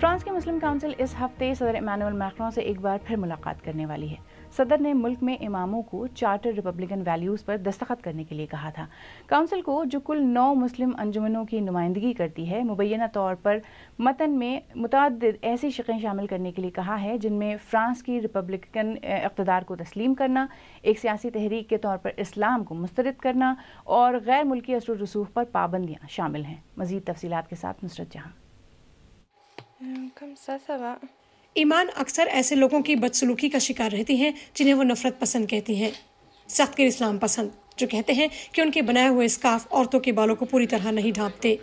France کے مسلم council اس ہفتے صدر امینول میکرون سے ایک بار پھر ملاقات کرنے والی ہے صدر نے ملک میں اماموں کو چارٹر ریپبلکن ویلیوز پر دستخط کرنے کے لیے کہا تھا کاؤنسل کو جو کل نو مسلم انجمنوں کی نمائندگی کرتی ہے مبینہ طور پر متن میں متعدد ایسی شقیں شامل کرنے کے لیے کہا ہے جن میں فرانس کی ریپبلکن اقتدار کو تسلیم کرنا ایک سیاسی تحریک کے طور پر اسلام کو مسترد کرنا اور غیر ملکی اثر و رسوخ پر پابندیاں شامل ہیں مزید تفصیلات کے ساتھ نصرت جہاں ایمان اکثر ایسے لوگوں کی بدسلوکی کا شکار رہتی ہیں جنہیں وہ نفرت پسند کہتی ہیں سخت کے اسلام پسند جو کہتے ہیں کہ ان کے بنائے ہوئے اسکارف عورتوں کے بالوں کو پوری طرح نہیں ڈھانپتے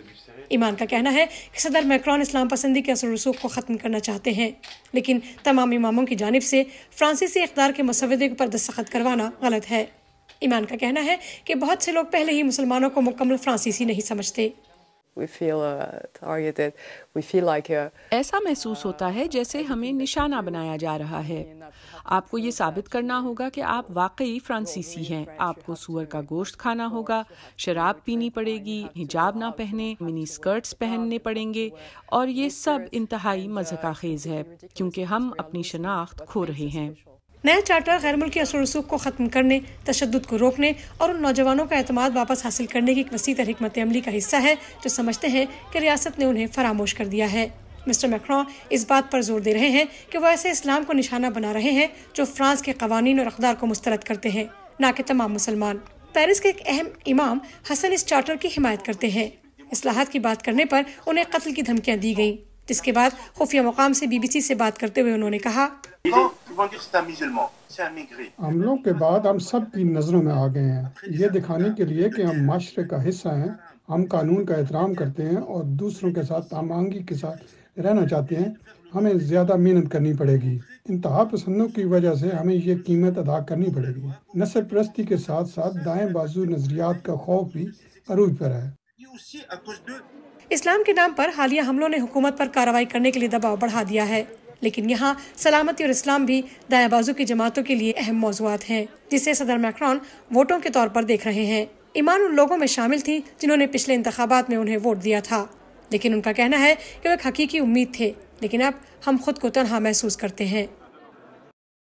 ایمان کا کہنا ہے کہ صدر میکرون اسلام پسندی کے اثر رسوخ کو ختم کرنا چاہتے ہیں لیکن تمام اماموں کی جانب سے فرانسیسی اقدار کے مسودے پر دستخط کروانا غلط ہے ایمان کا کہنا ہے کہ بہت سے لوگ پہلے ہی مسلمانوں کو مکمل فرانسیسی نہیں سمجھتے Uh, uh, ایسا محسوس ہوتا ہے جیسے ہمیں نشانہ بنایا جا رہا ہے آپ کو یہ ثابت کرنا ہوگا کہ آپ واقعی فرانسیسی ہیں آپ کو سور کا گوشت کھانا ہوگا شراب پینی پڑے گی حجاب نہ پہنے منی سکرٹس پہننے پڑیں گے اور یہ سب انتہائی مذہقہ خیز ہے کیونکہ ہم اپنی شناخت کھو رہے ہیں نیا چارٹر غیر ملکی اثر رسوخ کو ختم کرنے تشدد کو روکنے اور ان نوجوانوں کا اعتماد واپس حاصل کرنے کی ایک وسیع تر حکمت عملی کا حصہ ہے جو سمجھتے ہیں کہ ریاست نے انہیں فراموش کر دیا ہے مسٹر میکرون اس بات پر زور دے رہے ہیں کہ وہ ایسے اسلام کو نشانہ بنا رہے ہیں جو فرانس کے قوانین اور اقدار کو مسترد کرتے ہیں نہ کہ تمام مسلمان پیرس کے ایک اہم امام حسن اس چارٹر کی حمایت کرتے ہیں اصلاحات کی بات کرنے پر انہیں قتل کی دھمکیاں دی گئیں جس کے بعد خفیہ مقام سے بی بی سی سے بات کرتے ہوئے انہوں نے کہا حملوں کے بعد ہم سب کی نظروں میں آ گئے ہیں یہ دکھانے کے لیے کہ ہم معاشرے کا حصہ ہیں ہم قانون کا احترام کرتے ہیں اور دوسروں کے ساتھ تامی کے ساتھ رہنا چاہتے ہیں ہمیں زیادہ محنت کرنی پڑے گی انتہا پسندوں کی وجہ سے ہمیں یہ قیمت ادا کرنی پڑے گی نسل پرستی کے ساتھ ساتھ دائیں بازو نظریات کا خوف بھی عروج پر ہے اسلام کے نام پر حالیہ حملوں نے حکومت پر کاروائی کرنے کے لیے دباؤ بڑھا دیا ہے لیکن یہاں سلامتی اور اسلام بھی دائیں بازو کی جماعتوں کے لیے اہم موضوعات ہیں جسے صدر میکرون ووٹوں کے طور پر دیکھ رہے ہیں ایمان ان لوگوں میں شامل تھی جنہوں نے پچھلے انتخابات میں انہیں ووٹ دیا تھا لیکن ان کا کہنا ہے کہ وہ ایک حقیقی امید تھے لیکن اب ہم خود کو تنہا محسوس کرتے ہیں